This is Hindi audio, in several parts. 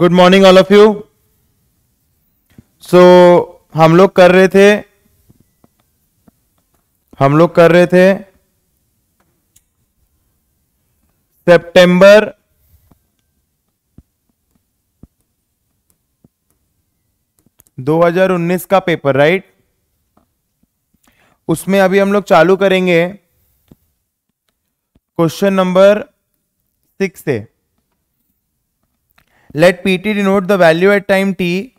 Good morning all of you so हम लोग कर रहे थे हम लोग कर रहे थे सितंबर दो हजार उन्नीस का पेपर राइट उसमें अभी हम लोग चालू करेंगे क्वेश्चन नंबर सिक्स से Let PT denote the value at time t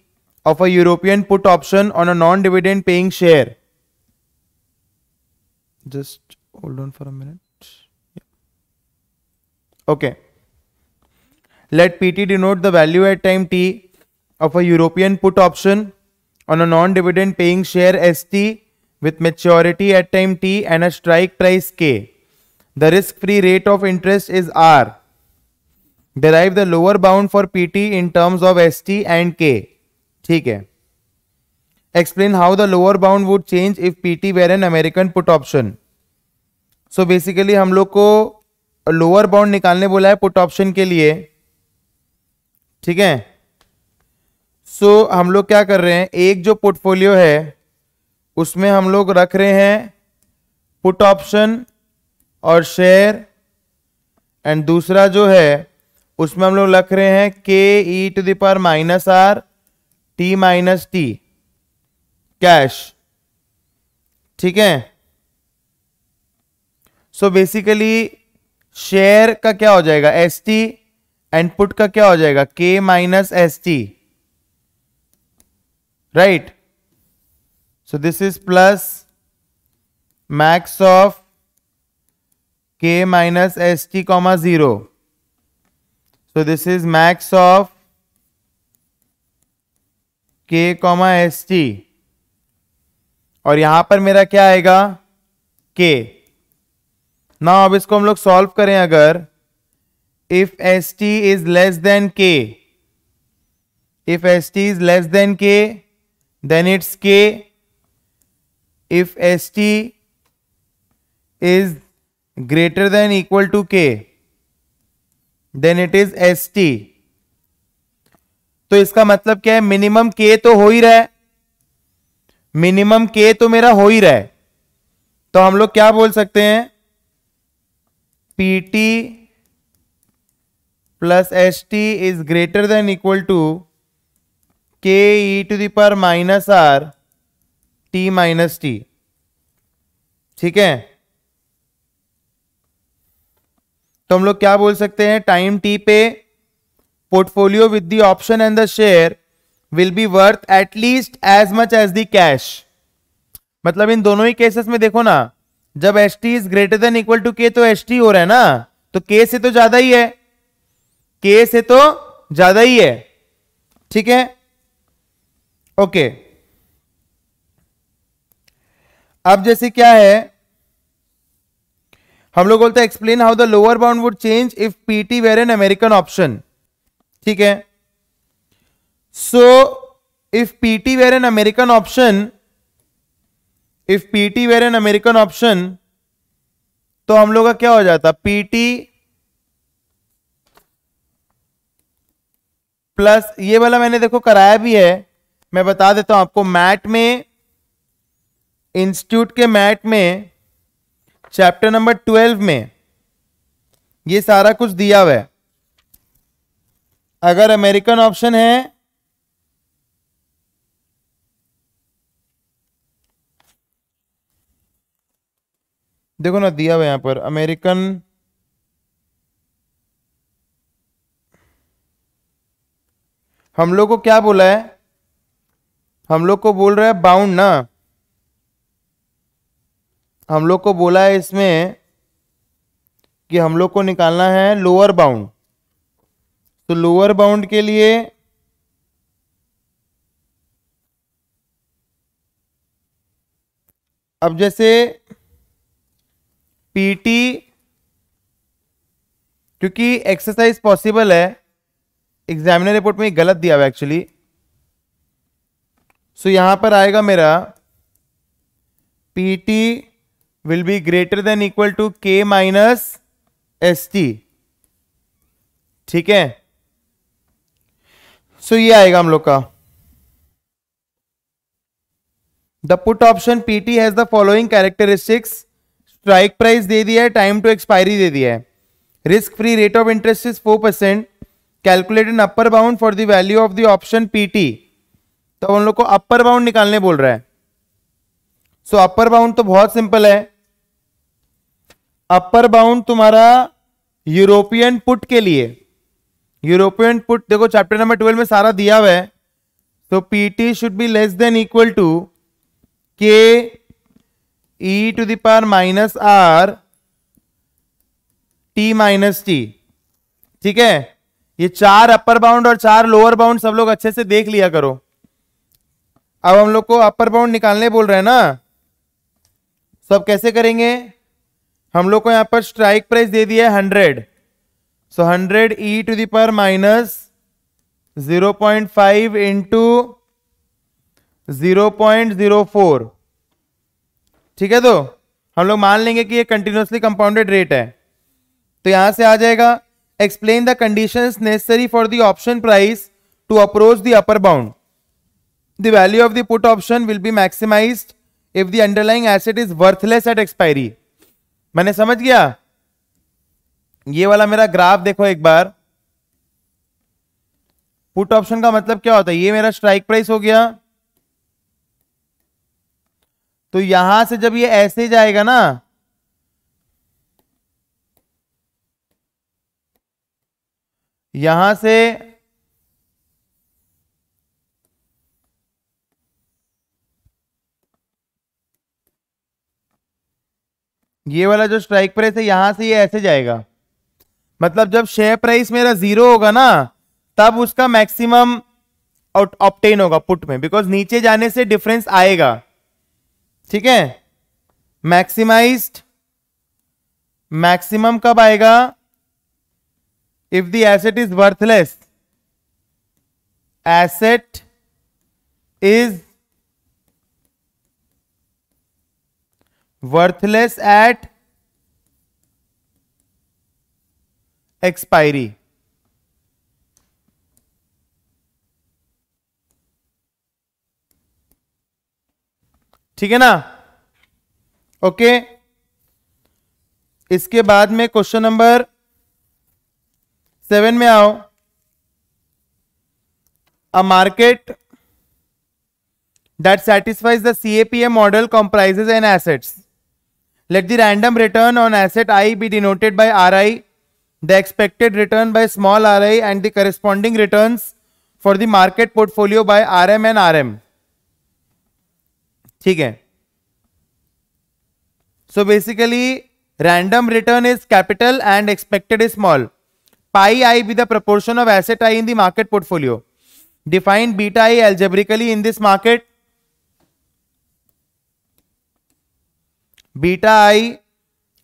of a European put option on a non-dividend paying share. Just hold on for a minute. Yeah. Okay. Let PT denote the value at time t of a European put option on a non-dividend paying share ST with maturity at time t and a strike price k. The risk-free rate of interest is R. Derive the lower bound for P T in terms of S T and K ठीक है explain how the lower bound would change if P T were an American put option so basically हम लोग को लोअर बाउंड निकालने बोला है पुट ऑप्शन के लिए ठीक है सो हम लोग क्या कर रहे हैं एक जो पोर्टफोलियो है उसमें हम लोग रख रहे हैं पुट ऑप्शन और शेयर एंड दूसरा जो है उसमें हम लोग लख रहे हैं K e to the power minus R T minus T cash ठीक है सो बेसिकली शेयर का क्या हो जाएगा एस टी एंडपुट का क्या हो जाएगा K minus S T right so this is plus max of K minus S T comma zero so this is max of k comma st और यहां पर मेरा क्या आएगा k ना अब इसको हम लोग सॉल्व करें अगर if S T is less than K if S T is less than K then it's K if S T is greater than equal to K then it is S T तो इसका मतलब क्या है मिनिमम के तो हो ही रहा है मिनिमम के तो मेरा हो ही रहा है तो हम लोग क्या बोल सकते हैं PT plus S T is greater than equal to K e to the power minus R T minus T ठीक है तो हम लोग क्या बोल सकते हैं टाइम टी पे portfolio with the option and the share will be worth at least as much as the cash मतलब इन दोनों ही केसेस में देखो ना जब S T is greater than equal to K तो एस टी हो रहा है ना तो के से तो ज्यादा ही है के से तो ज्यादा ही है ठीक है ओके अब जैसे क्या है हम लोग बोलते हैं explain how the lower bound would change if PT were an American option ठीक है so if PT were an American option if PT were an American option तो हम लोग का क्या हो जाता पीटी प्लस ये वाला मैंने देखो कराया भी है मैं बता देता हूं आपको मैट में इंस्टीट्यूट के मैट में चैप्टर नंबर ट्वेल्व में ये सारा कुछ दिया हुआ है अगर अमेरिकन ऑप्शन है देखो ना दिया हुआ यहां पर अमेरिकन हम लोग को क्या बोला है हम लोग को बोल रहा है बाउंड ना हम लोग को बोला है इसमें कि हम लोग को निकालना है लोअर बाउंड तो लोअर बाउंड के लिए अब जैसे पीटी क्योंकि एक्सरसाइज पॉसिबल है एग्जामिनर रिपोर्ट में गलत दिया हुआ एक्चुअली सो यहां पर आएगा मेरा PT will be greater than equal to k minus st ठीक है सो so, ये आएगा हम लोग का the put option PT has the following characteristics strike price दे दिया है टाइम टू एक्सपायरी दे दिया है risk free rate of interest is four percent calculate in upper bound for the value of the option PT तो उन लोग को अपर बाउंड निकालने बोल रहा है सो अपर बाउंड तो बहुत सिंपल है अपर बाउंड तुम्हारा यूरोपियन पुट के लिए यूरोपियन पुट देखो चैप्टर नंबर ट्वेल्व में सारा दिया हुआ है तो PT should be less than equal to K e to the power minus R T minus T ठीक है ये चार अपर बाउंड और चार लोअर बाउंड सब लोग अच्छे से देख लिया करो अब हम लोग को अपर बाउंड निकालने बोल रहे हैं ना सब कैसे करेंगे हम लोग को यहां पर स्ट्राइक प्राइस दे दिया है hundred so hundred e to the power minus zero point five into zero point zero four ठीक है तो हम लोग मान लेंगे कि ये कंटिन्यूसली कंपाउंडेड रेट है तो यहां से आ जाएगा explain the condition necessary for the option price to approach the upper bound the value of the put option will be maximised if the underlying asset is worthless at expiry मैंने समझ गया ये वाला मेरा ग्राफ देखो एक बार पुट ऑप्शन का मतलब क्या होता है ये मेरा स्ट्राइक प्राइस हो गया तो यहां से जब ये ऐसे जाएगा ना यहां से ये वाला जो स्ट्राइक प्राइस है यहां से ये ऐसे जाएगा मतलब जब शेयर प्राइस मेरा जीरो होगा ना तब उसका मैक्सिमम ऑप्टेन होगा पुट में बिकॉज नीचे जाने से डिफरेंस आएगा ठीक है मैक्सिमाइज्ड मैक्सिमम कब आएगा if the asset is worthless asset is worthless at expiry ठीक है ना ओके इसके बाद में क्वेश्चन नंबर सेवन में आओ a market that satisfies the CAPM model comprises N assets Let the random return on asset I be denoted by Ri, the expected return by small ri and the corresponding returns for the market portfolio by Rm and Rm. Okay. So basically, random return is capital and expected is small. Pi i be the proportion of asset i in the market portfolio define beta i algebraically in this market beta i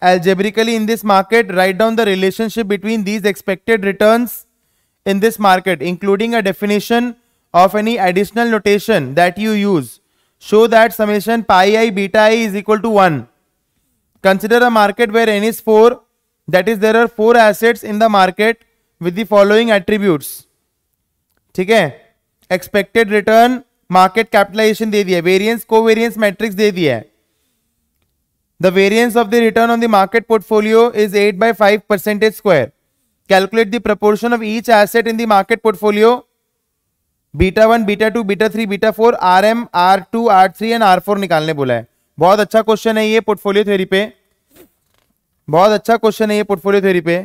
algebraically in this market write down the relationship between these expected returns in this market including a definition of any additional notation that you use show that summation pi i beta i is equal to 1 consider a market where n is 4 that is there are four assets in the market with the following attributes ठीक है एक्सपेक्टेड रिटर्न मार्केट कैपिटलाइजेशन दे दिया वेरिएंस कोवेरिएंस मैट्रिक्स दे दिया है The variance of the return on the market portfolio is 8 by 5 percentage square. Calculate the proportion of each asset in the market portfolio. Beta 1, beta 2, beta 3, beta 4, RM, R2, R3 and R4 निकालने बोला है बहुत अच्छा क्वेश्चन है ये पोर्टफोलियो थ्योरी पे बहुत अच्छा क्वेश्चन है ये पोर्टफोलियो थ्योरी पे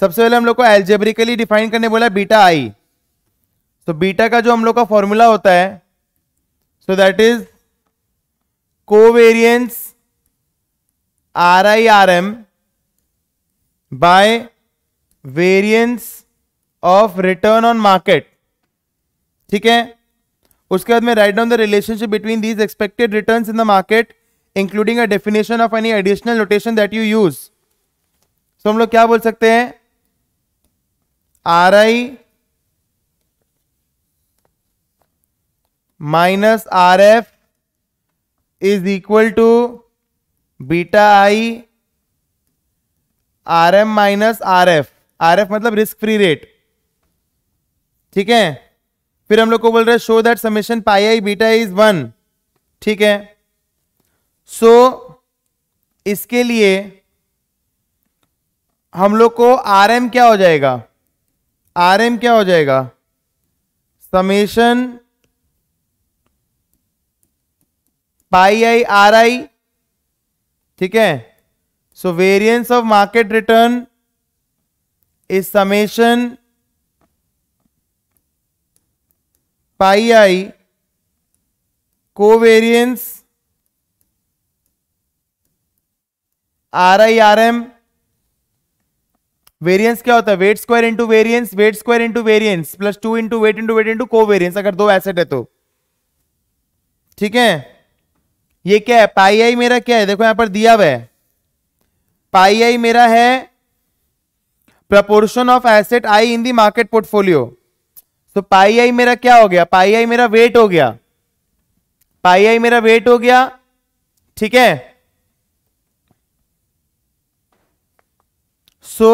सबसे पहले हम लोग को एल्जेब्रिकली डिफाइन करने बोला बीटा आई तो बीटा का जो हम लोग का फॉर्मूला होता है so that is covariance R I R M by variance of return on market ठीक है उसके बाद में write down the relationship between these expected return in the market including a definition of any additional notation that you use so हम लोग क्या बोल सकते हैं R I minus R F is equal to beta I R M minus R F R F मतलब रिस्क फ्री रेट ठीक है फिर हम लोग को बोल रहे show that summation pi I beta is one ठीक है सो so, इसके लिए हम लोग को आर एम क्या हो जाएगा आर एम क्या हो जाएगा summation pi I R I ठीक है so variance of market return is summation pi I variance R I R M variance क्या होता है weight square into variance weight square into variance plus two into weight into weight into covariance अगर दो एसेट है तो ठीक है ये क्या है पाई आई मेरा क्या है देखो यहां पर दिया हुआ है पाई आई मेरा है proportion of asset I in the market portfolio तो पाई आई मेरा क्या हो गया पाई आई मेरा वेट हो गया पाई आई मेरा वेट हो गया ठीक है so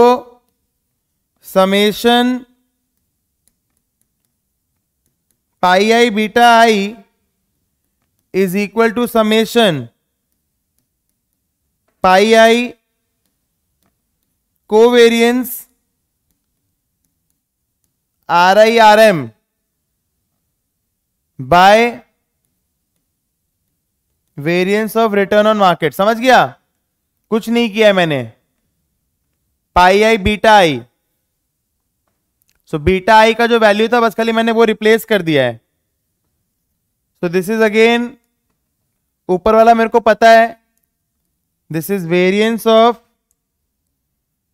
summation pi I beta I is equal to summation pi I covariance R I R M by variance of return on market समझ गया कुछ नहीं किया मैंने पाई I beta I so beta आई का जो वैल्यू था बस खाली मैंने वो रिप्लेस कर दिया है सो दिस इज अगेन ऊपर वाला मेरे को पता है this is variance of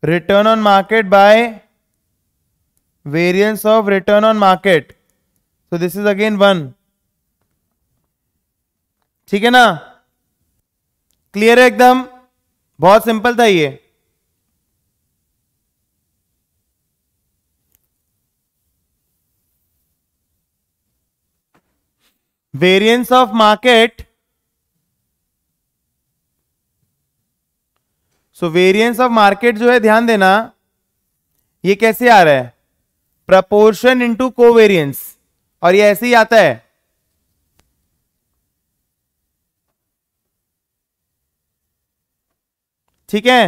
return on market by variance of return on market so this is again one ठीक है ना क्लियर है एकदम बहुत सिंपल था ये variance of market so variance of market जो है ध्यान देना ये कैसे आ रहा है प्रपोर्शन को वेरियंस और ये ऐसे ही आता है ठीक है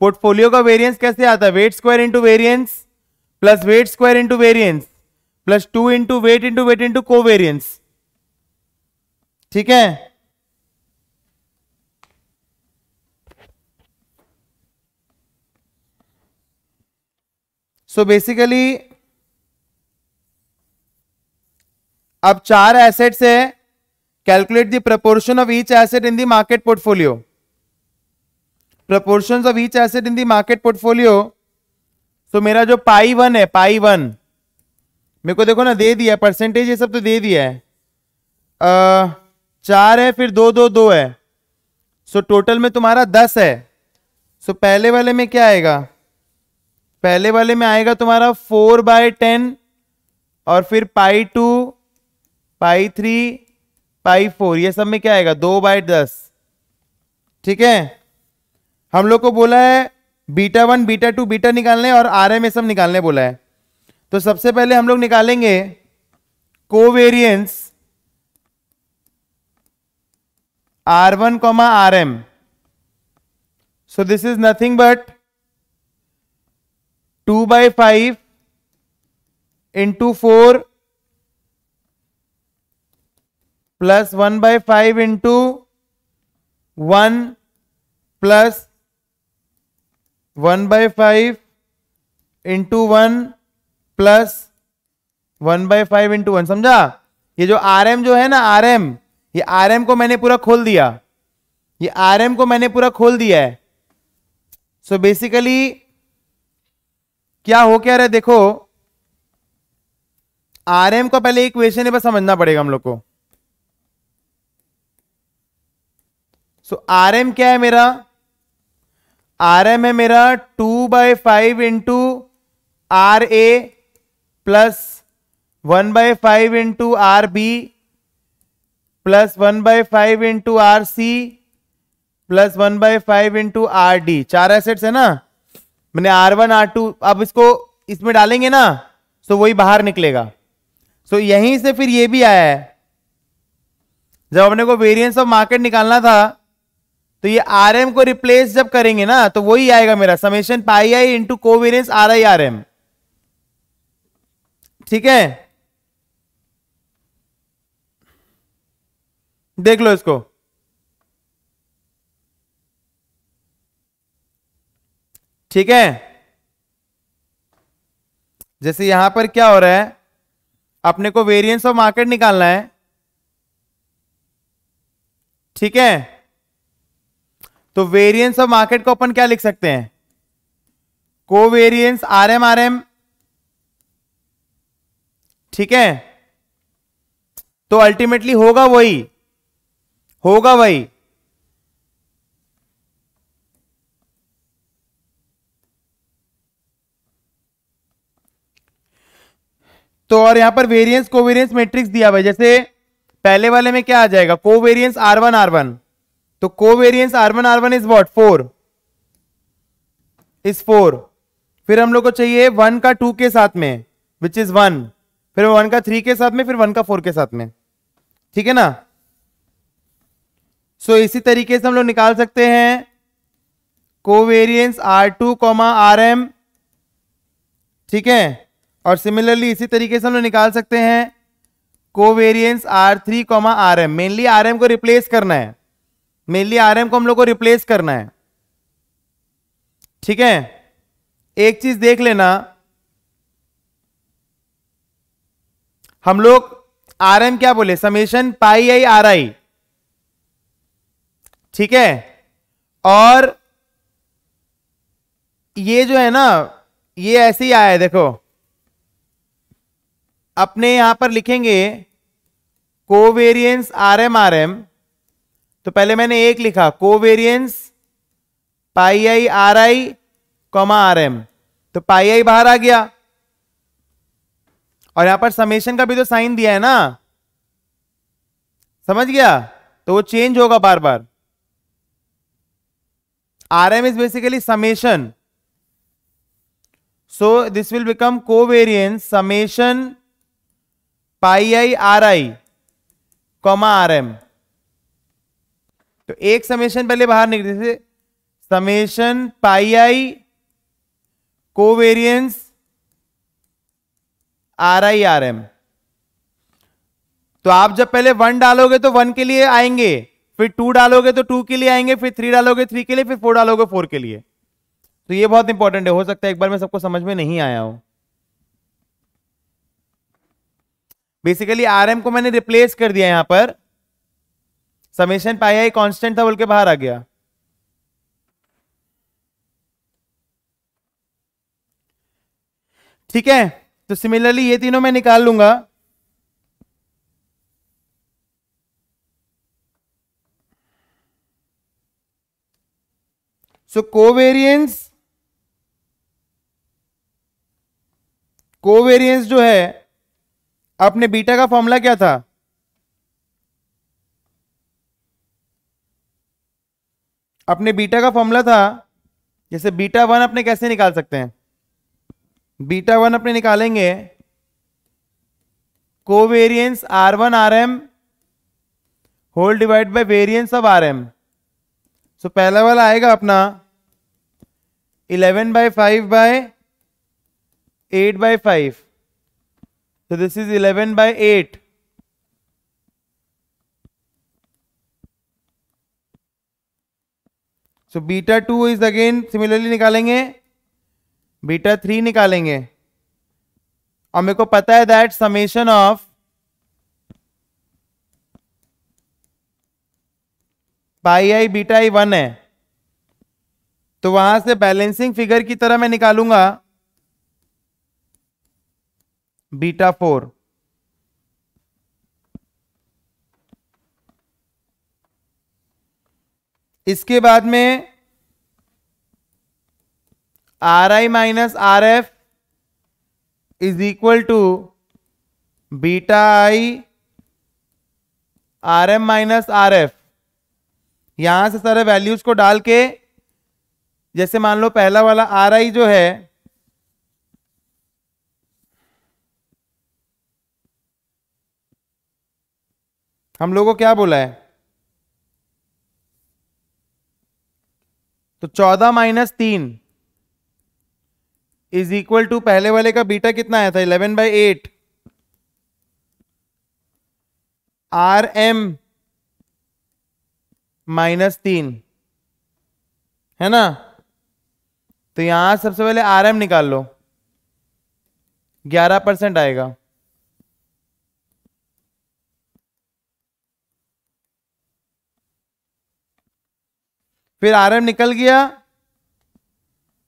पोर्टफोलियो का वेरिएंस कैसे आता है weight square into variance plus weight square into variance plus two into weight into weight into covariance ठीक है सो so बेसिकली अब चार एसेट्स है calculate the proportion of each asset in the market portfolio proportion of each asset in the market portfolio so मेरा जो पाई वन है पाई वन मेरे को देखो ना दे दिया परसेंटेज ये सब तो दे दिया है आ, चार है फिर दो दो दो है सो टोटल में तुम्हारा दस है सो पहले वाले में क्या आएगा पहले वाले में आएगा तुम्हारा फोर बाय टेन और फिर pi two pi three pi four ये सब में क्या आएगा दो बाय दस ठीक है हम लोग को बोला है beta one beta two beta निकालने और आर एम सब निकालने बोला है तो सबसे पहले हम लोग निकालेंगे covariance R one comma R M so this is nothing but two by five into four plus one by five into one plus one by five into one plus one by five into one समझा ये जो आर एम जो है ना आर एम ये आर एम को मैंने पूरा खोल दिया ये आर एम को मैंने पूरा खोल दिया है सो so बेसिकली क्या हो क्या रहा है देखो आर एम का पहले क्वेश्चन है बस समझना पड़ेगा हम लोग को सो so, आर एम क्या है मेरा आर एम है मेरा two by five into R A plus one by five into R B plus one by five into R C plus one by five into R D चार एसेट्स है ना मैंने आर वन आर टू अब इसको इसमें डालेंगे ना सो तो वही बाहर निकलेगा सो यहीं से फिर ये भी आया है जब अपने को वेरिएंस ऑफ मार्केट निकालना था तो ये आर एम को रिप्लेस जब करेंगे ना तो वही आएगा मेरा summation pi I into covariance R I R M ठीक है देख लो इसको ठीक है जैसे यहां पर क्या हो रहा है अपने को वेरिएंस ऑफ मार्केट निकालना है ठीक है तो वेरिएंस ऑफ मार्केट को अपन क्या लिख सकते हैं कोवेरिएंस आरएम आरएम ठीक है तो अल्टीमेटली होगा वही होगा वही तो और यहां पर वेरिएंस कोवेरिएंस मैट्रिक्स दिया हुआ है जैसे पहले वाले में क्या आ जाएगा covariance R one R one तो covariance R one R one is what four is four फिर हम लोग को चाहिए वन का टू के साथ में विच इज वन फिर वन का थ्री के साथ में फिर वन का फोर के साथ में ठीक है ना सो so, इसी तरीके से हम लोग निकाल सकते हैं covariance R two comma R M ठीक है और सिमिलरली इसी तरीके से हम लोग निकाल सकते हैं covariance R three comma R M mainly R M को रिप्लेस करना है मेनली आर एम को हम लोग को रिप्लेस करना है ठीक है एक चीज देख लेना हम लोग आर एम क्या बोले summation pi I R I ठीक है और ये जो है ना ये ऐसे ही आया है देखो अपने यहां पर लिखेंगे covariance R M R M तो पहले मैंने एक लिखा covariance pi I R I comma R M तो पाई आई बाहर आ गया और यहां पर समेशन का भी तो साइन दिया है ना समझ गया तो वो चेंज होगा बार बार R M is basically summation this will become covariance summation pi I R I comma R M तो एक समेशन पहले बाहर निकले थे summation pi I variance R I R M तो आप जब पहले वन डालोगे तो वन के लिए आएंगे फिर टू डालोगे तो टू के लिए आएंगे फिर थ्री डालोगे थ्री के लिए फिर फोर डालोगे फोर के लिए तो ये बहुत इंपॉर्टेंट है हो सकता है एक बार में सबको समझ में नहीं आया हूं बेसिकली आर एम को मैंने रिप्लेस कर दिया यहां पर समेशन पाया ही कॉन्स्टेंट था बोल के बाहर आ गया ठीक है तो सिमिलरली ये तीनों मैं निकाल लूंगा सो कोवेरियंस कोवेरियंस जो है आपने बीटा का फॉर्मूला क्या था अपने बीटा का फॉर्मूला था जैसे बीटा वन अपने कैसे निकाल सकते हैं बीटा वन अपने निकालेंगे covariance R one R M whole divide by variance of R M so पहला वाला आएगा अपना eleven by five by eight by five so this is eleven by eight so beta two is again similarly निकालेंगे बीटा थ्री निकालेंगे और मेरे को पता है that summation of pi I beta I one है तो वहां से बैलेंसिंग फिगर की तरह मैं निकालूंगा बीटा फोर इसके बाद में R I minus R F is equal to beta I R M minus R F यहां से सारे वैल्यूज को डाल के जैसे मान लो पहला वाला आर आई जो है हम लोगों को क्या बोला है तो चौदह माइनस तीन इज इक्वल टू पहले वाले का बीटा कितना आया था eleven by eight R M minus तीन है ना तो यहां सबसे पहले आर एम निकाल लो ग्यारह परसेंट आएगा फिर आर एम निकल गया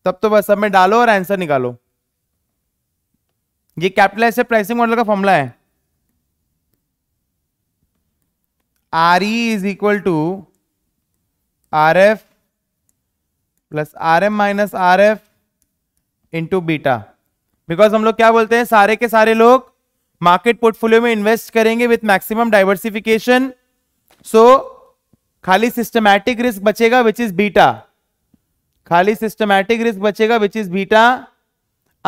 तब तो बस सब में डालो और आंसर निकालो ये कैपिटल प्राइसिंग मॉडल का फॉर्मूला है R E is equal to R F plus R M minus R F into beta because हम लोग क्या बोलते हैं सारे के सारे लोग मार्केट पोर्टफोलियो में इन्वेस्ट करेंगे विथ मैक्सिमम डाइवर्सिफिकेशन सो खाली सिस्टमैटिक रिस्क बचेगा विच इज बीटा खाली सिस्टमैटिक रिस्क बचेगा which is beta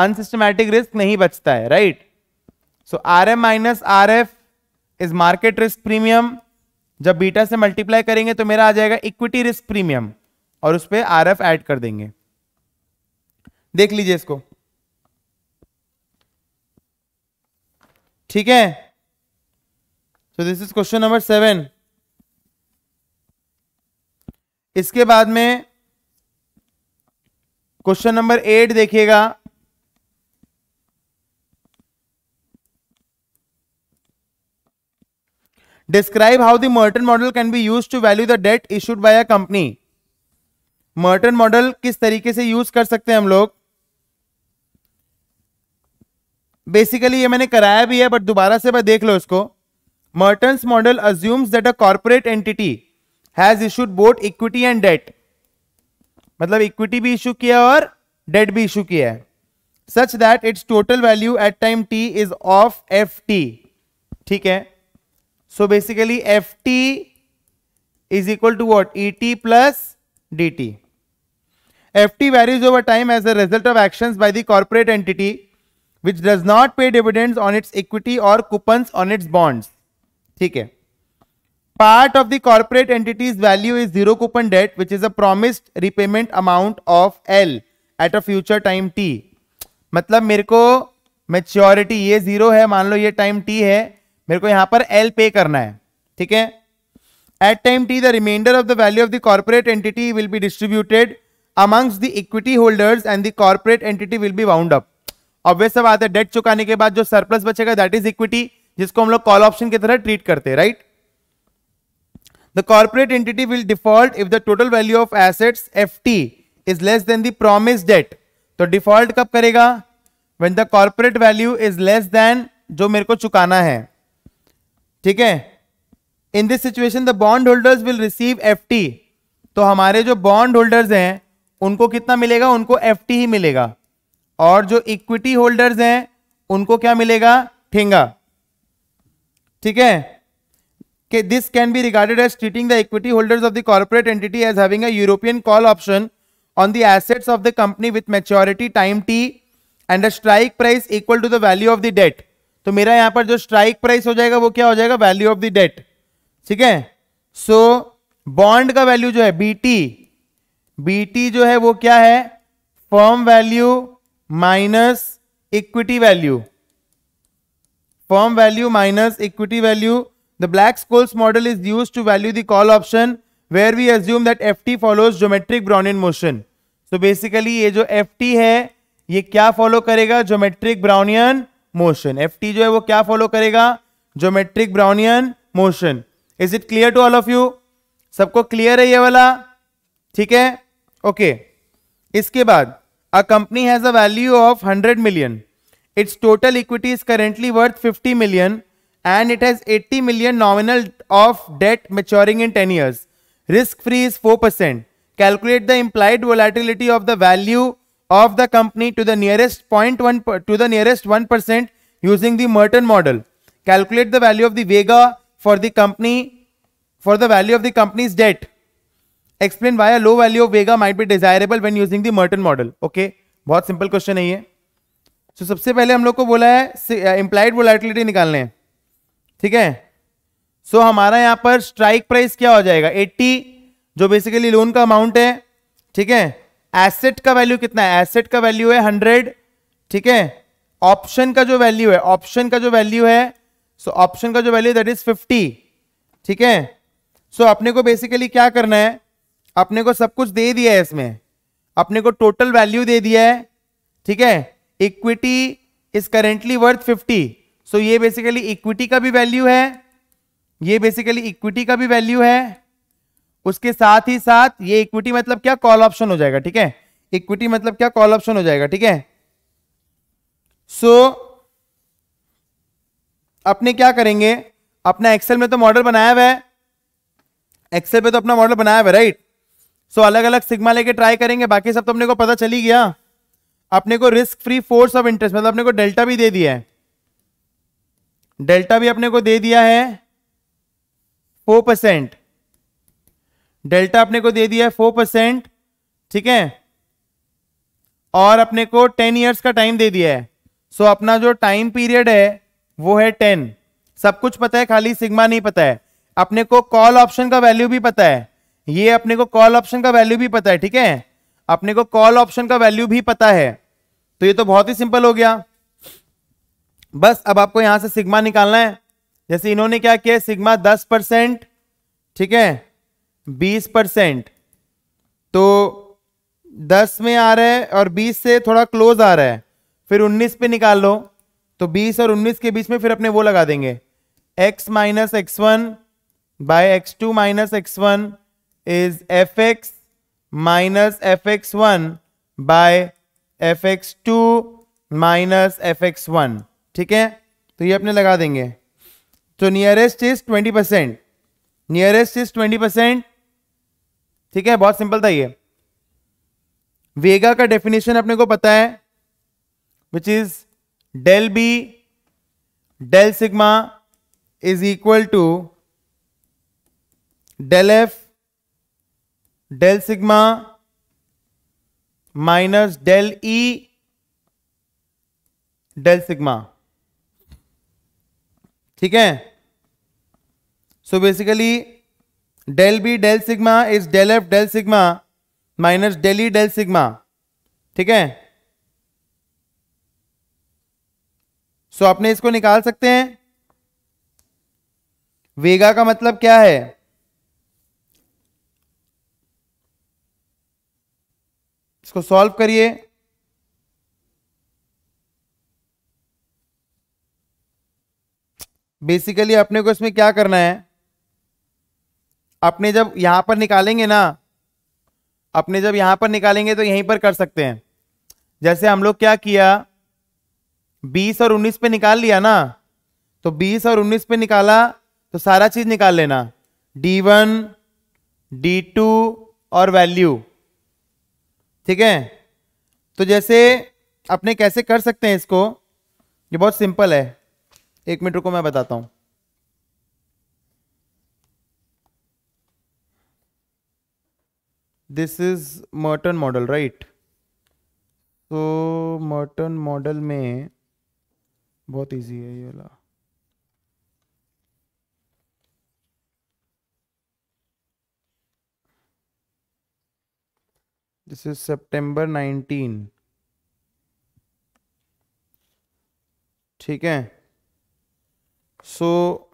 unsystematic risk नहीं बचता है right so R M minus R F is market risk premium जब बीटा से मल्टीप्लाई करेंगे तो मेरा आ जाएगा इक्विटी रिस्क प्रीमियम और उस पर आर एफ एड कर देंगे देख लीजिए इसको ठीक है so this is question number seven इसके बाद में क्वेश्चन नंबर एट देखिएगा describe how the Merton model can be use to value the debt issued by a company Merton model किस तरीके से यूज कर सकते हैं हम लोग बेसिकली ये मैंने कराया भी है बट दोबारा से मैं देख लो इसको Merton's model assumes that a corporate entity has issued both equity and debt मतलब इक्विटी भी इशू किया और डेट भी इशू किया है such that its total value at time T is of F T ठीक है so basically F T is equal to what E T plus D T F T varies over time as a result of action by the corporate entity which does not pay dividends on its equity और कूपन्स ऑन इट्स बॉन्ड्स ठीक है Part of the corporate entity's value is zero coupon debt, which is a promised repayment amount of L at a future time T. मतलब मेरे को मेच्योरिटी ये जीरो है मान लो ये टाइम टी है मेरे को यहां पर एल पे करना है ठीक है at time T the remainder of the value of the corporate entity will be distributed amongst the equity holders and the corporate entity will be wound up obvious सब है डेट चुकाने के बाद जो सरप्लस बचेगा दैट इज इक्विटी जिसको हम लोग कॉल ऑप्शन की तरह ट्रीट करते हैं right The corporate entity will default if the total value of assets FT is less than the promised debt. तो default kab karega when the corporate value is less than jo मेरे को चुकाना है ठीक है in this situation the bond holders will receive F T hamare jo bond holders hain unko kitna milega unko ft hi milega और जो इक्विटी होल्डर्स हैं उनको क्या मिलेगा ठेंगा ठीक है कि this can be regarded as treating the equity holders of the corporate entity as having a European call option on the assets of the company with maturity time T and a strike price equal to the value of the debt तो मेरा यहां पर जो स्ट्राइक प्राइस हो जाएगा वो क्या हो जाएगा वैल्यू ऑफ द डेट ठीक है सो बॉन्ड का वैल्यू जो है बी टी बी टी जो है वो क्या है firm value minus equity value firm value minus equity value The Black-Scholes model is used to value the call option where we assume that ft follows geometric Brownian motion. So basically ये जो ft है ये क्या follow करेगा geometric Brownian motion. ft जो है वो क्या follow करेगा geometric Brownian motion. Is it clear to all of you? सबको clear है ये वाला ठीक है ओके okay. इसके बाद a company has a value of 100 million. Its total equity is currently worth 50 million. And it has 80 million nominal of debt maturing in ten years risk free is four percent calculate the implied volatility of the value of the company to the nearest point one to the nearest one percent using the Merton model calculate the value of the vega for the company for the value of the company's debt explain why a low value of vega might B desirable when using the Merton model okay बहुत सिंपल क्वेश्चन है ये सो so, सबसे पहले हम लोग को बोला है इम्प्लाइड वोलेटिलिटी uh, निकालने हैं ठीक है सो हमारा यहां पर स्ट्राइक प्राइस क्या हो जाएगा 80 जो बेसिकली लोन का अमाउंट है ठीक है एसेट का वैल्यू कितना है एसेट का वैल्यू है 100 ठीक है ऑप्शन का जो वैल्यू है ऑप्शन का जो वैल्यू है सो ऑप्शन का जो वैल्यू दैट इज 50 ठीक है सो so, अपने को बेसिकली क्या करना है अपने को सब कुछ दे दिया है इसमें अपने को टोटल वैल्यू दे दिया है ठीक है equity is currently worth fifty so so ये बेसिकली इक्विटी का भी वैल्यू है ये बेसिकली इक्विटी का भी वैल्यू है उसके साथ ही साथ ये इक्विटी मतलब क्या कॉल ऑप्शन हो जाएगा ठीक है इक्विटी मतलब क्या कॉल ऑप्शन हो जाएगा ठीक है सो अपने क्या करेंगे अपना एक्सेल में तो मॉडल बनाया हुआ है एक्सेल पे तो अपना मॉडल बनाया हुआ है राइट सो अलग अलग सिग्मा लेके ट्राई करेंगे बाकी सब तो अपने को पता चली गया अपने को risk free force of interest मतलब अपने को डेल्टा भी दे दिया है डेल्टा भी अपने को दे दिया है फोर परसेंट डेल्टा अपने को दे दिया है फोर परसेंट ठीक है और अपने को टेन ईयर्स का टाइम दे दिया है सो so, अपना जो टाइम पीरियड है वो है टेन सब कुछ पता है खाली सिग्मा नहीं पता है अपने को कॉल ऑप्शन का वैल्यू भी पता है ये अपने को कॉल ऑप्शन का वैल्यू भी पता है ठीक है अपने को कॉल ऑप्शन का वैल्यू भी पता है तो ये तो बहुत ही सिंपल हो गया बस अब आपको यहां से सिग्मा निकालना है जैसे इन्होंने क्या किया सिग्मा दस परसेंट ठीक है बीस परसेंट तो दस में आ रहा है और बीस से थोड़ा क्लोज आ रहा है फिर उन्नीस पे निकाल लो तो बीस और उन्नीस के बीच में फिर अपने वो लगा देंगे X minus X one by X two minus X one is F X minus F X one by F X two minus F X one ठीक है तो ये अपने लगा देंगे तो nearest is twenty percent nearest is twenty percent ठीक है बहुत सिंपल था ये वेगा का डेफिनेशन अपने को पता है which is del B del sigma is equal to del F del sigma minus del E del sigma ठीक है so basically del B del sigma is del F del sigma minus del E del sigma ठीक है सो so, आपने इसको निकाल सकते हैं वेगा का मतलब क्या है इसको सॉल्व करिए बेसिकली अपने को इसमें क्या करना है अपने जब यहां पर निकालेंगे ना अपने जब यहां पर निकालेंगे तो यहीं पर कर सकते हैं जैसे हम लोग क्या किया 20 और 19 पे निकाल लिया ना तो 20 और 19 पे निकाला तो सारा चीज निकाल लेना d1 d2 और वैल्यू ठीक है तो जैसे अपने कैसे कर सकते हैं इसको ये बहुत सिंपल है एक मिनट रुको मैं बताता हूं this is Merton model right तो मर्टन मॉडल में बहुत इजी है ये वाला दिस इज सेप्टेंबर 19 ठीक है So,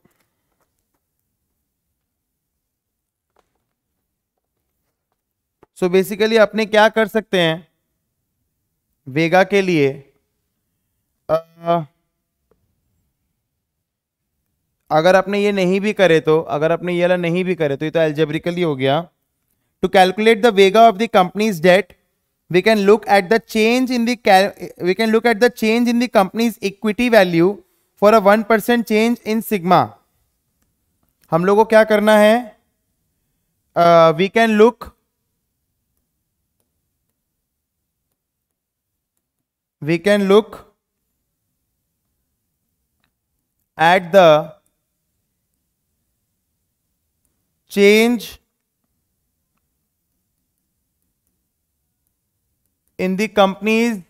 सो so बेसिकली अपने क्या कर सकते हैं वेगा के लिए आ, अगर आपने ये नहीं भी करे तो अगर आपने ये वाला नहीं भी करे तो ये तो एल्जेब्रिकली हो गया to calculate the vega of the company's debt we can look at the change in the can look at the change in the company's equity value for a one percent change in sigma हम लोगों को क्या करना है we can look we can look at the change in the company's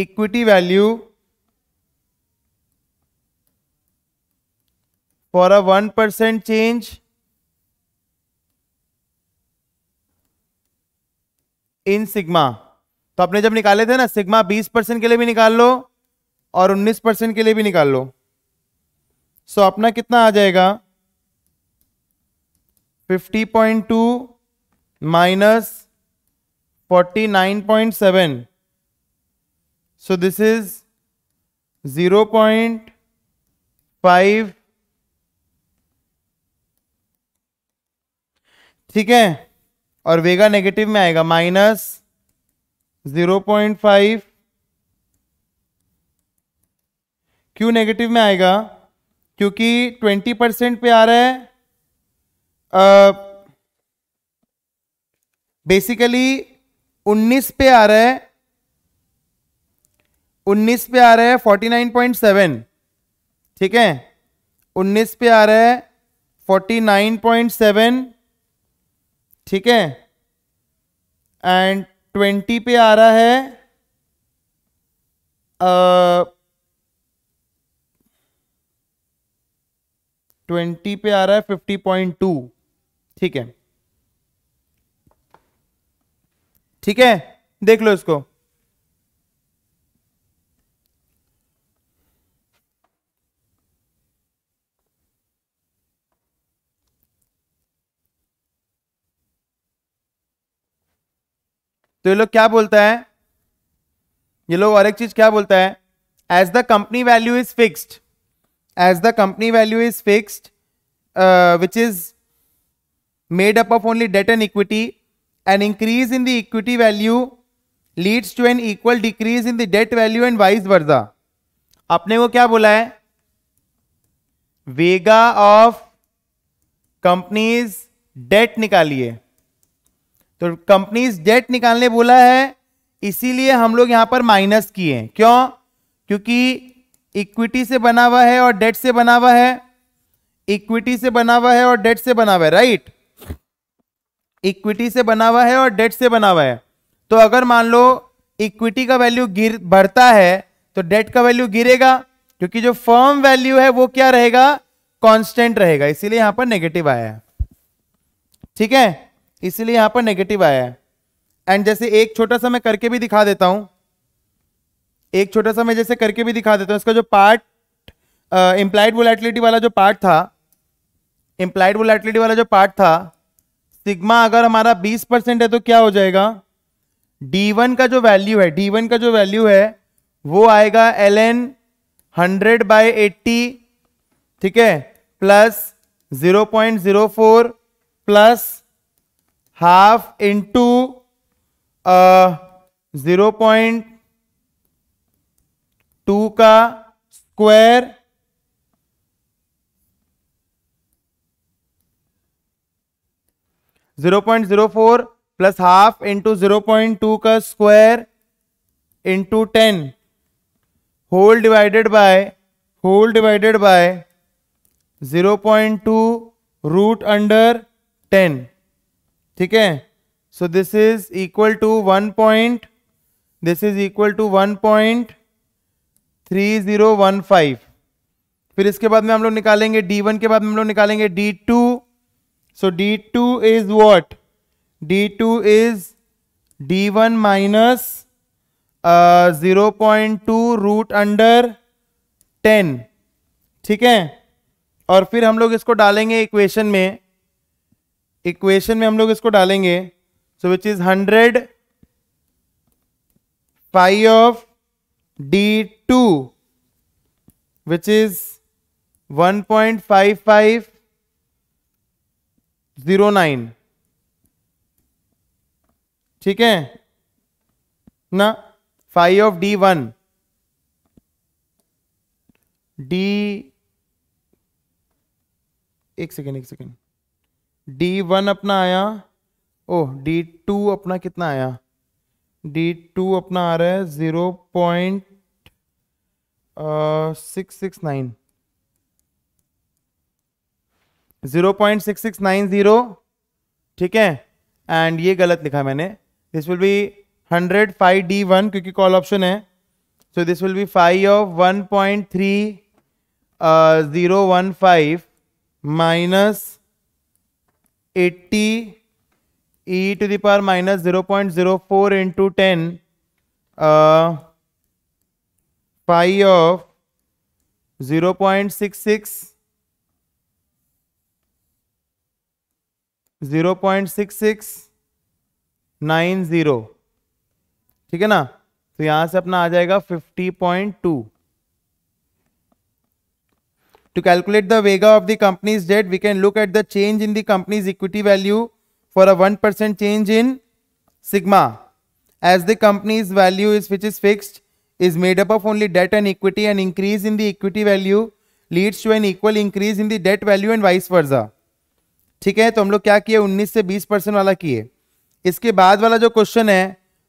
equity value for a 1% change in sigma तो आपने जब निकाले थे ना सिग्मा 20 परसेंट के लिए भी निकाल लो और 19 परसेंट के लिए भी निकाल लो सो so, अपना कितना आ जाएगा 50.2 minus seven So this is 0.5 ठीक है और वेगा नेगेटिव में आएगा माइनस 0.5 क्यों नेगेटिव में आएगा क्योंकि 20 परसेंट पे आ रहा है बेसिकली 19 पे आ रहा है उन्नीस पे आ रहे हैं फोर्टी नाइन पॉइंट सेवन ठीक है उन्नीस पे आ रहे हैं फोर्टी नाइन पॉइंट सेवन ठीक है एंड ट्वेंटी पे आ रहा है ट्वेंटी पे आ रहा है फिफ्टी पॉइंट टू ठीक है ठीक है देख लो इसको तो ये लोग क्या बोलता है ये लोग और एक चीज क्या बोलता है as the company value is fixed as the company value is fixed which is made up of only debt and equity an increase in the equity value leads to an equal decrease in the debt value and vice versa आपने वो क्या बोला है वेगा ऑफ कंपनीज डेट निकालिए तो कंपनीज डेट निकालने बोला है इसीलिए हम लोग यहां पर माइनस किए क्यों क्योंकि इक्विटी से बना हुआ है और डेट से बना हुआ है इक्विटी से बना हुआ है और डेट से बना हुआ है राइट इक्विटी से बना हुआ है और डेट से बना हुआ है तो अगर मान लो इक्विटी का वैल्यू गिर बढ़ता है तो डेट का वैल्यू गिरेगा क्योंकि जो फर्म वैल्यू है वो क्या रहेगा कांस्टेंट रहेगा इसीलिए यहां पर नेगेटिव आया ठीक है इसीलिए यहां पर नेगेटिव आया है एंड जैसे एक छोटा सा मैं करके भी दिखा देता हूं एक छोटा सा मैं जैसे करके भी दिखा देता हूं इसका जो पार्ट इंप्लाइड वोलेटिलिटी वाला जो पार्ट था इंप्लाइड वोलेटिलिटी वाला जो पार्ट था सिग्मा अगर हमारा 20 परसेंट है तो क्या हो जाएगा D1 का जो वैल्यू है D1 का जो वैल्यू है वो आएगा L N hundred by eighty ठीक है plus zero point zero four plus half into zero point two का square zero point zero four plus half into zero point two का square into ten whole divided by whole divided by zero point two root under ten ठीक है so this is equal to one point this is equal to one point three zero one five फिर इसके बाद में हम लोग निकालेंगे डी वन के बाद में हम लोग निकालेंगे D two so D two is what D two is D one minus zero point two root under ten ठीक है और फिर हम लोग इसको डालेंगे इक्वेशन में इक्वेशन में हम लोग इसको डालेंगे so which is hundred five of D two which is one point five five zero nine ठीक है ना five of D one D एक सेकेंड एक सेकेंड डी वन अपना आया ओ डी टू अपना कितना आया डी टू अपना आ रहा है zero point six six nine zero point six six nine zero ठीक है एंड ये गलत लिखा मैंने this will be hundred five D one क्योंकि कॉल ऑप्शन है so this will be five of one point three zero one five minus eighty E to the power minus zero point zero four into ten five of zero point six six zero point six six nine zero ठीक है ना तो यहां से अपना आ जाएगा fifty point two To calculate the vega of the company's debt, we can look at the change in the company's equity value for a 1% change in sigma. As the company's value is which is fixed is made up of only debt and equity, and increase in the equity value leads to an equal increase in the debt value and vice versa. ठीक है तो हम लोग क्या किए 19 से 20 परसेंट वाला किए इसके बाद वाला जो क्वेश्चन है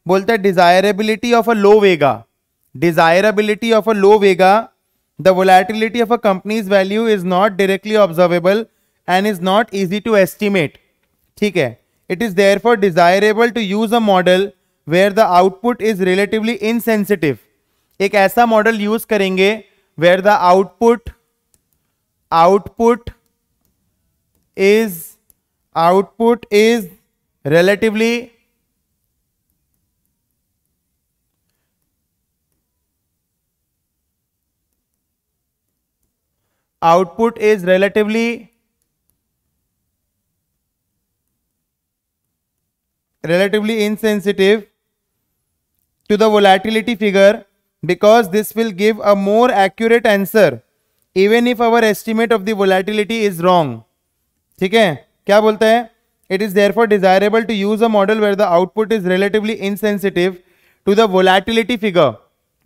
बोलता है desirability of a low vega desirability of a low vega The volatility of a company's value is not directly observable and is not easy to estimate. ठीक है It is therefore desirable to use a model where the output is relatively insensitive. एक ऐसा मॉडल यूज करेंगे where the output output is output is relatively output is relatively relatively insensitive to the volatility figure because this will give a more accurate answer even if our estimate of the volatility is wrong ठीक है क्या बोलते हैं it is therefore desirable to use a model where the output is relatively insensitive to the volatility figure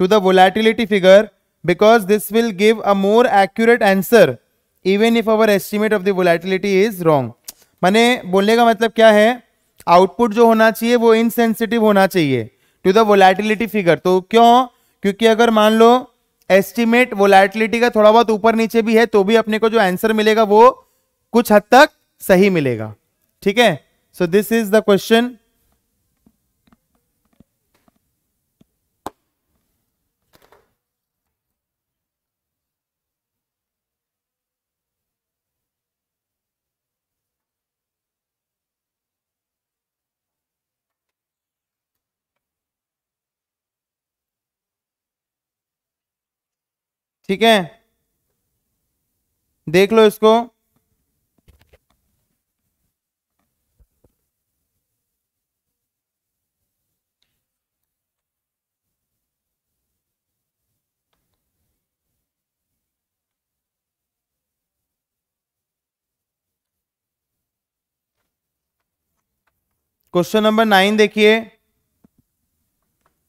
to the volatility figure because this will give a more accurate answer even if our estimate of the volatility is wrong. मैंने बोलने का मतलब क्या है आउटपुट जो होना चाहिए वो इनसेंसिटिव होना चाहिए टू द वोलैटिलिटी फिगर तो क्यों क्योंकि अगर मान लो एस्टिमेट वोलैटिलिटी का थोड़ा बहुत ऊपर नीचे भी है तो भी अपने को जो आंसर मिलेगा वो कुछ हद तक सही मिलेगा ठीक है so this is the question ठीक है देख लो इसको क्वेश्चन नंबर नाइन देखिए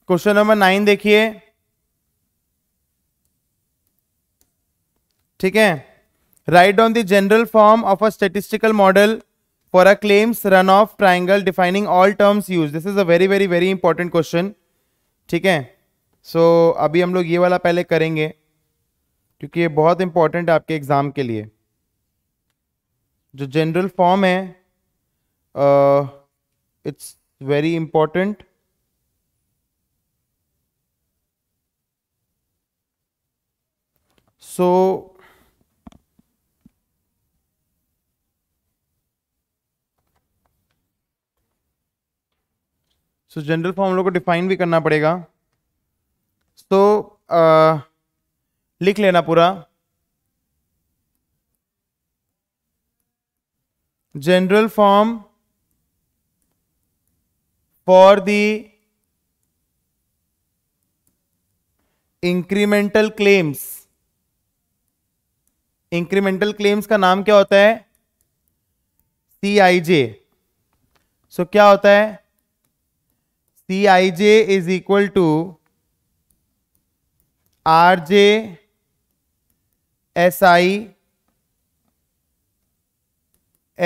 क्वेश्चन नंबर नाइन देखिए ठीक है write down the general form of a statistical model for a claims run off triangle defining all terms use this is a very very very important question ठीक है सो so, अभी हम लोग ये वाला पहले करेंगे क्योंकि ये बहुत इंपॉर्टेंट है आपके एग्जाम के लिए जो जनरल फॉर्म है it's very important so so general form लोग को डिफाइन भी करना पड़ेगा सो so, लिख लेना पूरा general form for the incremental claims incremental claims का नाम क्या होता है सी आई जे सो क्या होता है C I J is equal to R J S I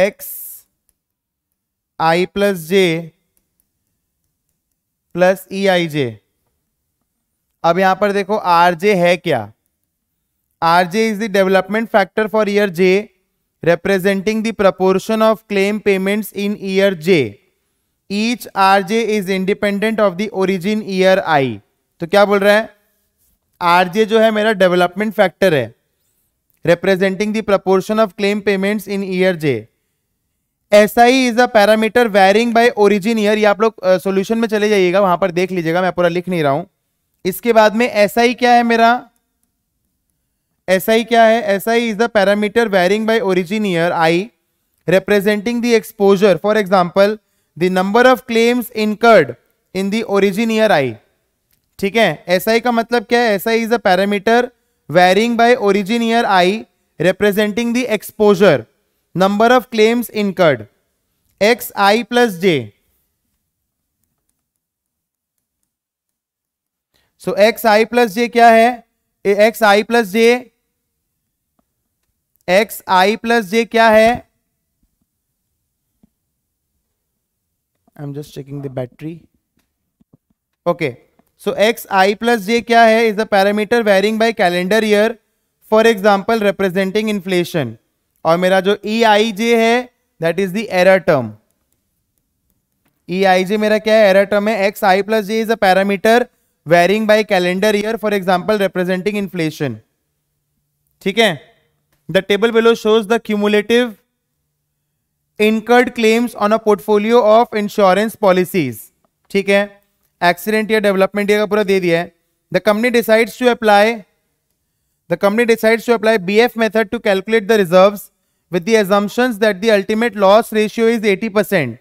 X I plus J plus E I J अब यहां पर देखो आर जे है क्या R J is the development factor for year J representing the proportion of claim payments in year J each R J is independent of the origin year I तो क्या बोल रहा है आर जे जो है मेरा डेवलपमेंट फैक्टर है representing the proportion of claim payments in year J S I is a parameter varying by origin year ये आप लोग सोल्यूशन uh, में चले जाइएगा वहां पर देख लीजिएगा मैं पूरा लिख नहीं रहा हूं इसके बाद में एस आई क्या है मेरा एस आई क्या है S I is the parameter varying by origin year I representing the exposure for example the number of claims incurred in the origin year i ठीक है एस आई का मतलब क्या है S I is a parameter varying by origin year I representing the exposure number of claims incurred X I plus J so X I plus J क्या है X I plus J X I plus J क्या है I'm just checking the battery okay so X I plus J क्या है is a parameter varying by calendar year for example representing inflation और मेरा जो ई आई जे है that is the error term E I J मेरा क्या है एरर टर्म है X I plus J is a parameter varying by calendar year for example representing inflation ठीक है the table below shows the cumulative incurred claims on a portfolio of insurance policies ठीक है एक्सीडेंट या डेवलपमेंट का पूरा दे दिया है the company decides to apply the company decides to apply B F method to calculate the reserve with the that the ultimate loss ratio is eighty percent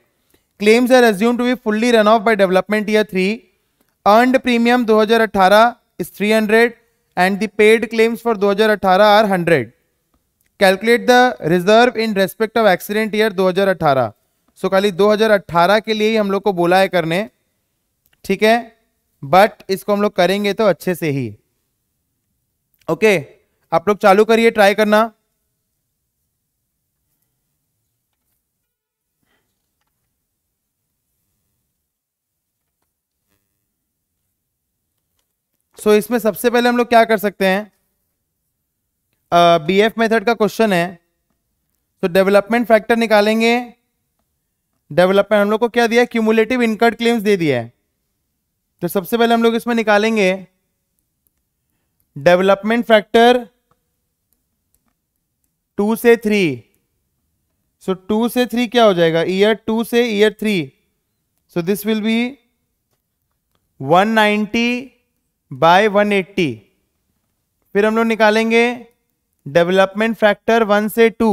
claims are assumed to be fully run off by development year three earned premium दो हजार अट्ठारह is three hundred and the paid claims for दो हजार अट्ठारह are hundred calculate the reserve in respect of accident year 2018 so so, खाली 2018 के लिए ही हम लोग को बोला है करने ठीक है बट इसको हम लोग करेंगे तो अच्छे से ही ओके okay, आप लोग चालू करिए ट्राई करना सो so, इसमें सबसे पहले हम लोग क्या कर सकते हैं बी एफ मेथड का क्वेश्चन है तो डेवलपमेंट फैक्टर निकालेंगे डेवलपमेंट हम लोग को क्या दिया है क्यूमुलेटिव इनकर्ड क्लेम्स दे दिया है तो सबसे पहले हम लोग इसमें निकालेंगे डेवलपमेंट फैक्टर टू से थ्री सो टू से थ्री क्या हो जाएगा ईयर टू से year three so this will be 190 by eighty फिर हम लोग निकालेंगे डेवलपमेंट फैक्टर वन से टू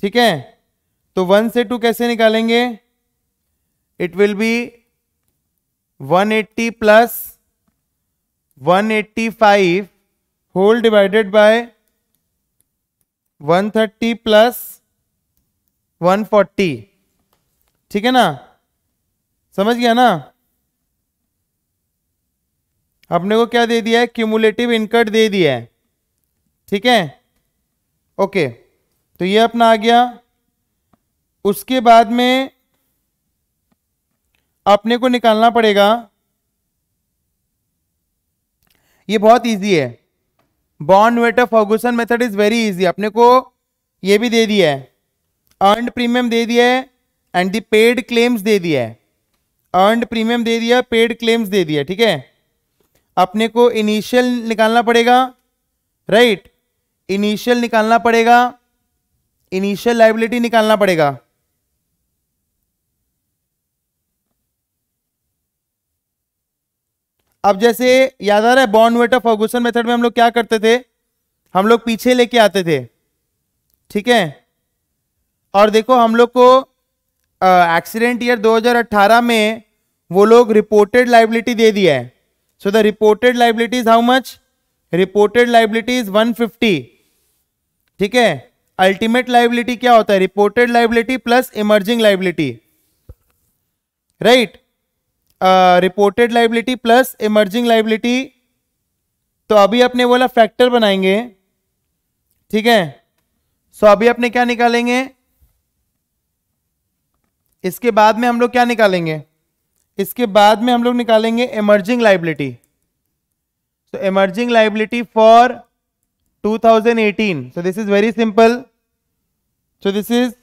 ठीक है तो वन से टू कैसे निकालेंगे it will be 180 plus 185 whole divided by 130 plus 140 ठीक है ना समझ गया ना अपने को क्या दे दिया है क्यूमुलेटिव इनकट दे दिया है ठीक है ओके तो ये अपना आ गया उसके बाद में अपने को निकालना पड़ेगा ये बहुत इजी है Bornhuetter Ferguson method is very easy अपने को ये भी दे दिया है अर्नड प्रीमियम दे दिया है एंड दी पेड क्लेम्स दे दिया है अर्नड प्रीमियम दे दिया पेड क्लेम्स दे दिया ठीक है अपने को इनिशियल निकालना पड़ेगा राइट इनिशियल निकालना पड़ेगा इनिशियल लाइबिलिटी निकालना पड़ेगा अब जैसे याद आ रहा है Bornhuetter Ferguson method में हम लोग क्या करते थे हम लोग पीछे लेके आते थे ठीक है और देखो हम लोग को एक्सीडेंट ईयर 2018 में वो लोग रिपोर्टेड लाइबिलिटी दे दिया है so the reported liability is how much reported liability is 150 ठीक है अल्टीमेट लाइबिलिटी क्या होता है reported liability plus emerging liability right reported liability plus emerging liability तो अभी अपने बोला फैक्टर बनाएंगे ठीक है सो so, अभी अपने क्या निकालेंगे इसके बाद में हम लोग क्या निकालेंगे इसके बाद में हम लोग निकालेंगे emerging liability so emerging liability for 2018 so this is very simple so this is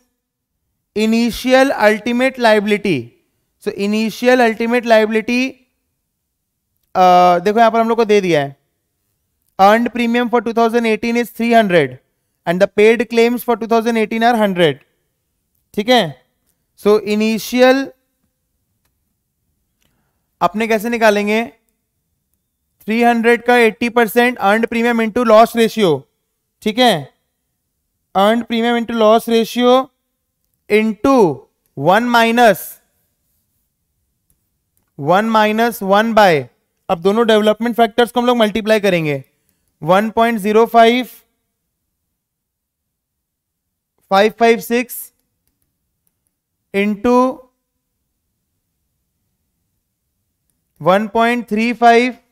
initial ultimate liability so initial ultimate liability uh, देखो यहां पर हम लोग को दे दिया है earned premium for 2018 is 300 and the paid claims for 2018 are 100 ठीक है so, initial अपने कैसे निकालेंगे 300 का 80 percent earn premium into loss ratio ठीक है earn premium into loss ratio into one minus one minus one by अब दोनों डेवलपमेंट फैक्टर्स को हम लोग मल्टीप्लाई करेंगे 1.05 556 इंटू 1.35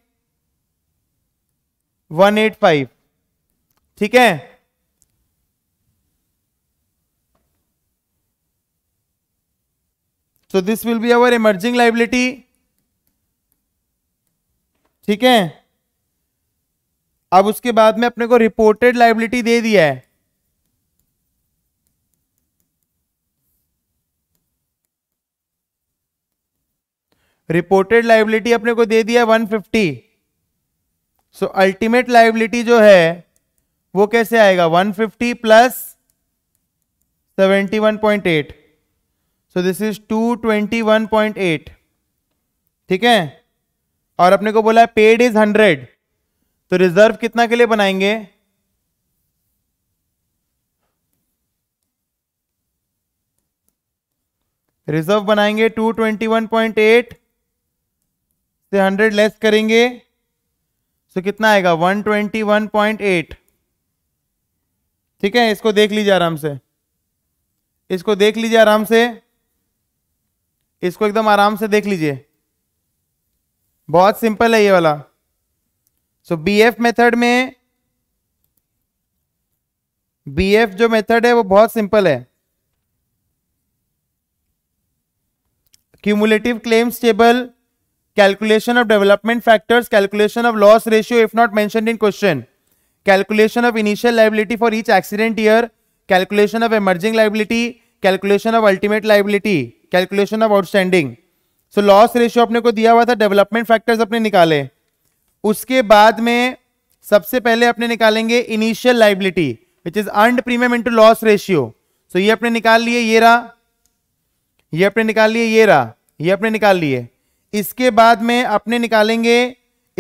वन एट फाइव ठीक है so this will be our emerging liability ठीक है अब उसके बाद में अपने को रिपोर्टेड लाइबिलिटी दे दिया है रिपोर्टेड लाइबिलिटी अपने को दे दिया है 150 सो अल्टीमेट लाइबिलिटी जो है वो कैसे आएगा 150 plus seventy so this is 221.8 ठीक है और अपने को बोला है पेड इज 100 तो रिजर्व कितना के लिए बनाएंगे रिजर्व बनाएंगे 221.8 से 100 लेस करेंगे सो कितना आएगा 121.8 ठीक है इसको देख लीजिए आराम से इसको देख लीजिए आराम से इसको एकदम आराम से देख लीजिए बहुत सिंपल है ये वाला सो बी एफ मेथड में बी एफ जो मेथड है वो बहुत सिंपल है cumulative claims table calculation of development factors calculation of loss ratio if not mention in question calculation of initial liability for each accident year calculation of emerging liability calculation of ultimate liability calculation of outstanding so loss ratio अपने को दिया हुआ था डेवलपमेंट फैक्टर्स अपने निकाले उसके बाद में सबसे पहले अपने निकालेंगे initial liability which is earned premium into loss ratio so ये अपने निकाल लिए ये रहा ये अपने निकाल लिए ये रहा ये अपने निकाल लिए इसके बाद में अपने निकालेंगे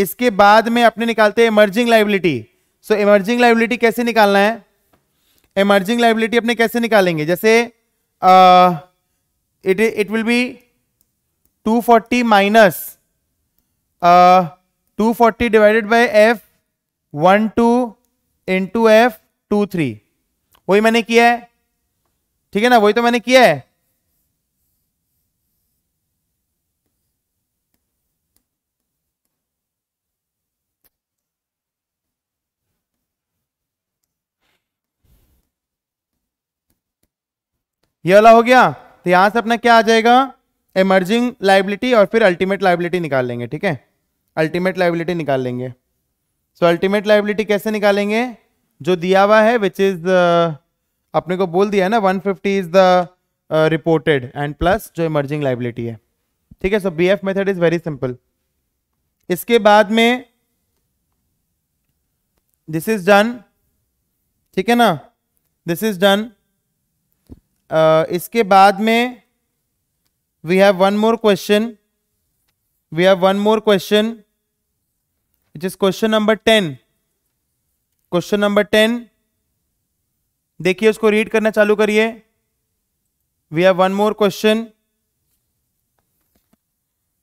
इसके बाद में अपने निकालते हैं emerging liability so emerging liability कैसे निकालना है इमर्जिंग लाइबिलिटी अपने कैसे निकालेंगे जैसे it it will be 240 forty minus two forty divided by F one two into F two three वही मैंने किया है ठीक है ना वही तो मैंने किया है ये वाला हो गया तो यहां से अपना क्या आ जाएगा एमर्जिंग लाइबिलिटी और फिर अल्टीमेट लाइबिलिटी निकाल लेंगे ठीक है अल्टीमेट लाइबिलिटी निकाल लेंगे सो अल्टीमेट लाइबिलिटी कैसे निकालेंगे जो दिया हुआ है विच इज अपने को बोल दिया है ना fifty is the reported and plus जो इमर्जिंग लाइबिलिटी है ठीक है so B F method is very simple इसके बाद में दिस इज डन ठीक है ना दिस इज डन इसके बाद में we have one more question we have one more question which is question number ten question number ten देखिए उसको रीड करना चालू करिए we have one more question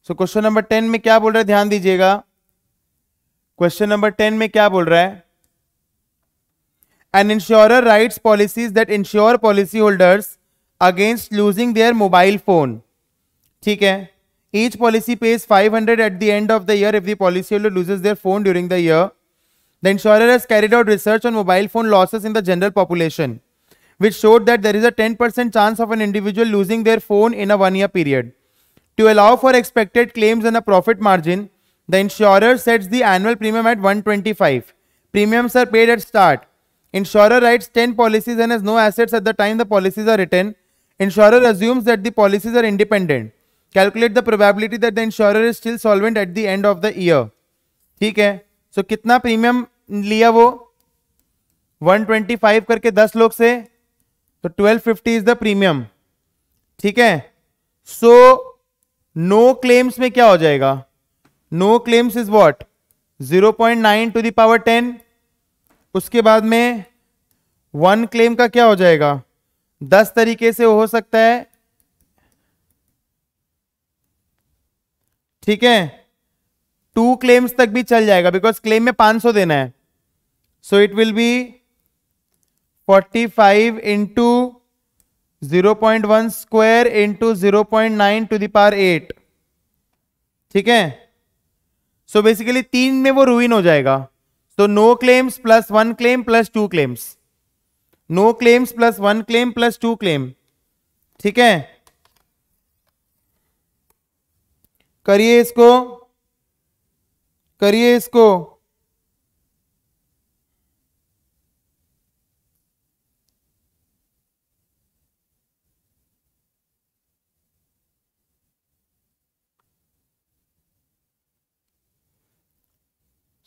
so question number ten में क्या बोल रहा है ध्यान दीजिएगा क्वेश्चन नंबर टेन में क्या बोल रहा है An insurer writes policies that insure policyholders against losing their mobile phone. ठीक है each policy pays 500 at the end of the year if the policyholder loses their phone during the year. The insurer has carried out research on mobile phone losses in the general population, which showed that there is a 10% chance of an individual losing their phone in a one year period. To allow for expected claims and a profit margin, the insurer sets the annual premium at 125. Premiums are paid at start. Insurer writes 10 policies and has no assets at the time the policies are written. Insurer assumes that the policies are independent. Calculate the probability that the insurer is still solvent at the end of the year. ठीक है सो so, कितना प्रीमियम लिया वो 125 करके 10 लोग से तो 1250 इज द प्रीमियम ठीक है सो नो क्लेम्स में क्या हो जाएगा no claims is what 0.9 to the power 10 उसके बाद में वन क्लेम का क्या हो जाएगा दस तरीके से हो सकता है ठीक है टू क्लेम्स तक भी चल जाएगा बिकॉज क्लेम में पांच सौ देना है so it will be forty five into zero point one square into zero point nine to the power eight ठीक है सो बेसिकली तीन में वो रुइन हो जाएगा so no claims plus one claim plus two claims no claims plus one claim plus two claim ठीक है करिए इसको करिए इसको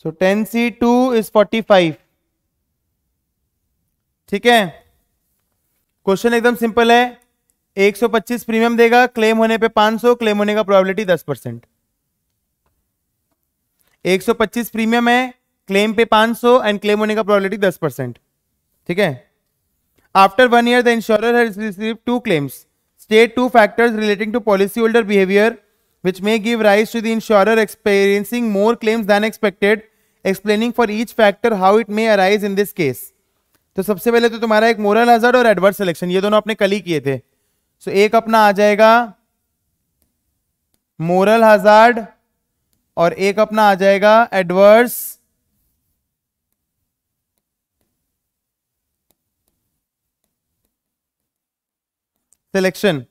so ten C two is forty five ठीक है क्वेश्चन एकदम सिंपल है 125 प्रीमियम देगा क्लेम होने पे 500 क्लेम होने का प्रोबेबिलिटी 10 परसेंट एक प्रीमियम है क्लेम पे 500 एंड क्लेम होने का प्रोबेबिलिटी 10 परसेंट ठीक है after one year the insurer receive two claims state two factors relating to policy holder behaviour which may give rise to the insure experiencing more claims than expected explaining for each factor how it may arise in this case तो सबसे पहले तो तुम्हारा एक मोरल हजार्ड और एडवर्स सिलेक्शन ये दोनों अपने कल ही किए थे सो so, एक अपना आ जाएगा मोरल हजार्ड और एक अपना आ जाएगा adverse selection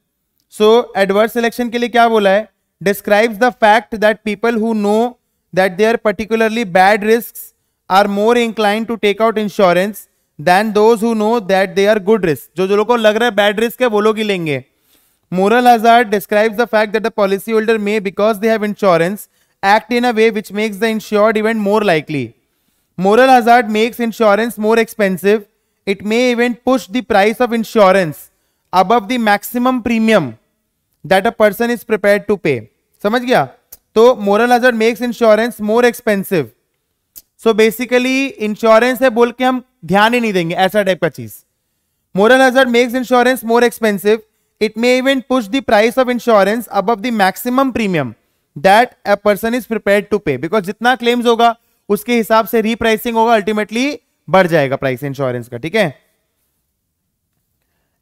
so adverse selection के लिए क्या बोला है describes the fact that people who know that their particularly bad risks are more inclined to take out insurance than those who know that they are good risk. jo jo लोग को लग रहा है bad risk hai wo log hi lenge Moral hazard describes the fact that the policy holder may, because they have insurance, act in a way which makes the insured event more likely. Moral hazard makes insurance more expensive. It may even push the price of insurance above the maximum premium that a person is prepared to pay. समझ गया तो moral hazard makes insurance more expensive so basically insurance है बोल के हम ध्यान ही नहीं देंगे ऐसा टाइप का चीज moral hazard makes insurance more expensive it may even push the price of insurance अब the maximum premium that a person is prepare to pay because जितना क्लेम्स होगा उसके हिसाब से रीप्राइसिंग होगा अल्टीमेटली बढ़ जाएगा प्राइस इंश्योरेंस का ठीक है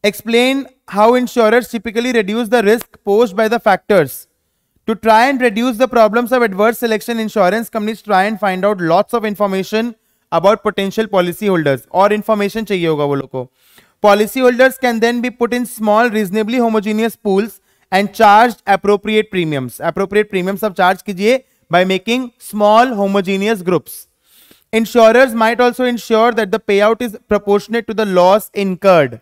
explain how insurance typically reduce the risk post by the factors To try and reduce the problems of adverse selection, insurance companies try and find out lots of information about potential policy holders information चाहिए होगा वो लोग Policy holders can then be put in small, reasonably homogeneous pools and charged appropriate premiums. Appropriate premiums of charge कीजिए by making small homogeneous groups. Insurers might also ensure that the payout is proportionate to the loss incurred.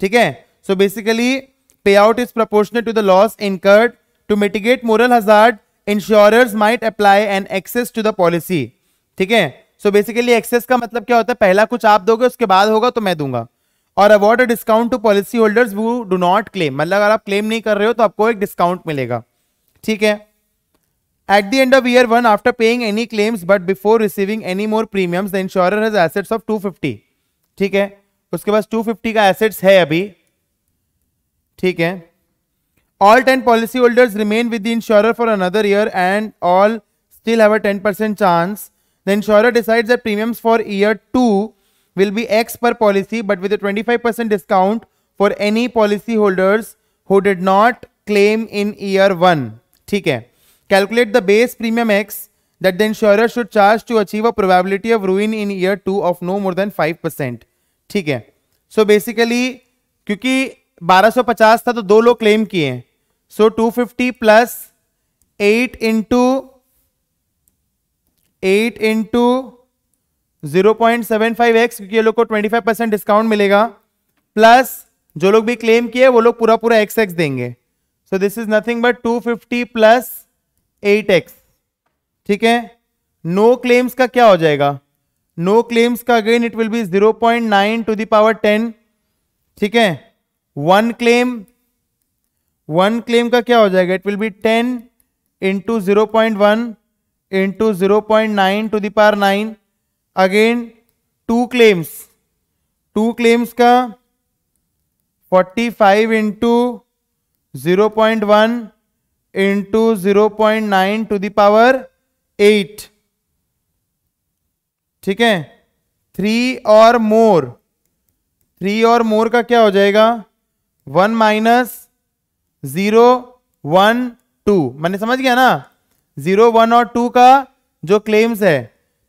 ठीक So basically payout is proportionate to the loss incurred to mitigate moral hazard insurers might apply an excess to the policy ठीक है सो बेसिकली एक्सेस का मतलब क्या होता है पहला कुछ आप दोगे उसके बाद होगा तो मैं दूंगा और award a discount to policy holders वो डू नॉट क्लेम मतलब अगर आप क्लेम नहीं कर रहे हो तो आपको एक डिस्काउंट मिलेगा ठीक है at the end of year one after paying any claims but before receiving any more premiums the insure has assets of two fifty ठीक है उसके पास टू फिफ्टी का एसेट्स है अभी ठीक है All 10 policyholders remain with the insurer for another year and all still have a 10% chance. The insurer decides that premiums for year 2 will be X per policy but with a 25% discount for any policyholders who did not claim in year 1. ठीक है Calculate the base premium X that the insurer should charge to achieve a probability of ruin in year 2 of no more than 5%. ठीक है So basically क्योंकि 1250 था तो दो लोग क्लेम किए हैं so 250 fifty plus eight into eight into zero point seven five X क्योंकि ये लोग को 25 परसेंट डिस्काउंट मिलेगा प्लस जो लोग भी क्लेम किए वो लोग पूरा पूरा एक्स एक्स देंगे so this is nothing but 250 fifty plus eight X ठीक है नो no क्लेम्स का क्या हो जाएगा नो no क्लेम्स का again it will be zero point nine to the power ten ठीक है वन क्लेम वन क्लेम का क्या हो जाएगा it will be ten into zero point one into zero point nine to the power nine again two claims two claims का forty five into zero point one into zero point nine to the power eight ठीक है थ्री और मोर थ्री और मोर का क्या हो जाएगा one minus zero one two मैंने समझ गया ना जीरो वन और टू का जो क्लेम्स है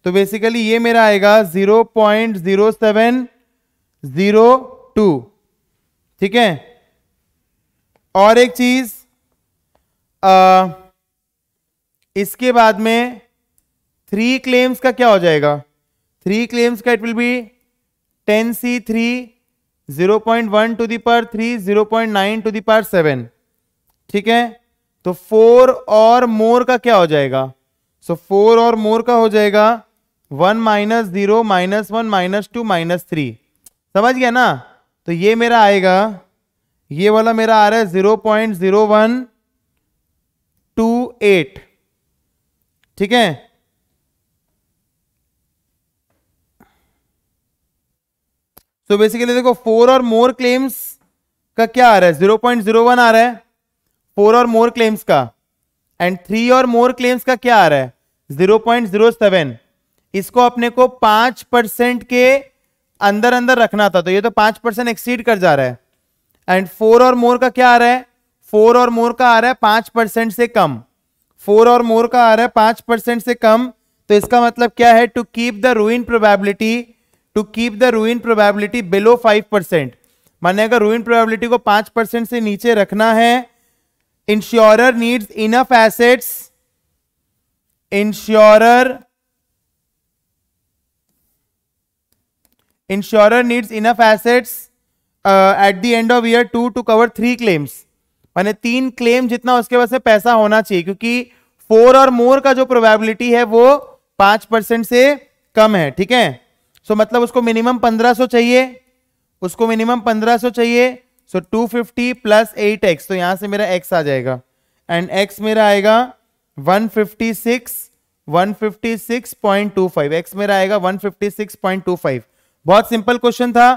तो बेसिकली ये मेरा आएगा zero point zero seven zero two ठीक है और एक चीज आ, इसके बाद में थ्री क्लेम्स का क्या हो जाएगा थ्री क्लेम्स का it will be ten C three zero point one to the power three zero point nine to the power seven ठीक है तो फोर और मोर का क्या हो जाएगा सो so, फोर और मोर का हो जाएगा one minus zero minus one minus two minus three समझ गया ना तो ये मेरा आएगा ये वाला मेरा आ रहा है zero point zero one two eight ठीक है सो so बेसिकली देखो फोर और मोर क्लेम्स का क्या आ रहा है जीरो पॉइंट जीरो वन आ रहा है फोर और मोर क्लेम्स का एंड थ्री और मोर क्लेम्स का क्या आ रहा है जीरो पॉइंट जीरो सेवन इसको अपने को पांच परसेंट के अंदर अंदर रखना था तो ये तो पांच परसेंट एक्सीड कर जा रहा है एंड फोर और मोर का क्या आ रहा है फोर और मोर का आ रहा है पांच परसेंट से कम फोर और मोर का आ रहा है पांच परसेंट से कम तो इसका मतलब क्या है to keep the ruin probability to keep the ruin probability below five percent माने अगर रूइन प्रोबेबिलिटी को पांच परसेंट से नीचे रखना है insurer needs enough assets insurer insurer needs enough assets at the end of year to to cover three claims माने तीन क्लेम जितना उसके पास पैसा होना चाहिए क्योंकि फोर और मोर का जो प्रोबेबिलिटी है वो पांच परसेंट से कम है ठीक है सो मतलब उसको मिनिमम 1500 चाहिए उसको मिनिमम 1500 चाहिए सो so 250 प्लस एक्स तो यहां से मेरा x आ जाएगा एंड x मेरा आएगा 156 156.25 x मेरा आएगा 156.25 बहुत सिंपल क्वेश्चन था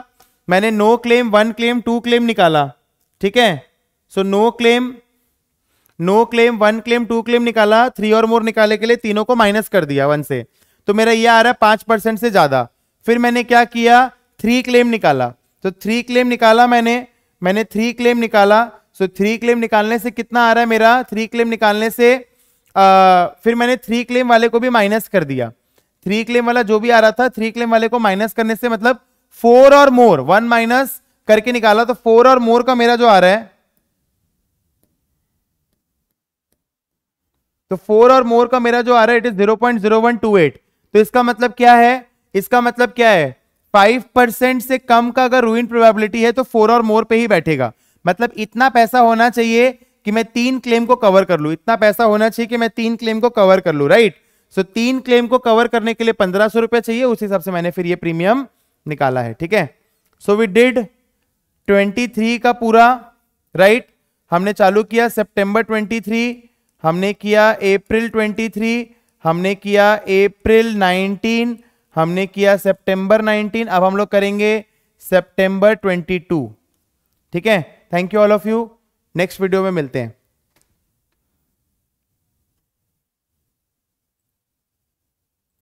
मैंने no claim one claim two claim निकाला ठीक है so no claim no claim one claim two claim निकाला थ्री और मोर निकाले के लिए तीनों को माइनस कर दिया वन से तो मेरा ये आ रहा है पांच परसेंट से ज्यादा फिर मैंने क्या किया थ्री क्लेम निकाला तो थ्री क्लेम निकाला मैंने मैंने थ्री क्लेम निकाला सो थ्री क्लेम निकालने से कितना आ रहा है मेरा थ्री क्लेम निकालने से आ, फिर मैंने थ्री क्लेम वाले को भी माइनस कर दिया थ्री क्लेम वाला जो भी आ रहा था थ्री क्लेम वाले को माइनस करने से मतलब फोर और मोर वन माइनस करके निकाला तो फोर और मोर का मेरा जो आ रहा है तो फोर और मोर का मेरा जो आ रहा है it is zero point zero one two eight तो इसका मतलब क्या है इसका मतलब क्या है फाइव परसेंट से कम का अगर रूइन प्रोबेबिलिटी है तो फोर और मोर पे ही बैठेगा मतलब इतना पैसा होना चाहिए कि मैं तीन क्लेम को कवर कर लू इतना पैसा होना चाहिए कि मैं तीन क्लेम को कवर कर लू राइट सो तीन क्लेम को कवर करने के लिए पंद्रह सौ रुपए चाहिए उस हिसाब से मैंने फिर ये प्रीमियम निकाला है ठीक है so we did twenty three का पूरा राइट right? हमने चालू किया सेप्टेंबर ट्वेंटी थ्री हमने किया अप्रैल ट्वेंटी थ्री हमने किया अप्रैल नाइनटीन हमने किया सितंबर 19 अब हम लोग करेंगे सितंबर 22 ठीक है thank you all of you next video में मिलते हैं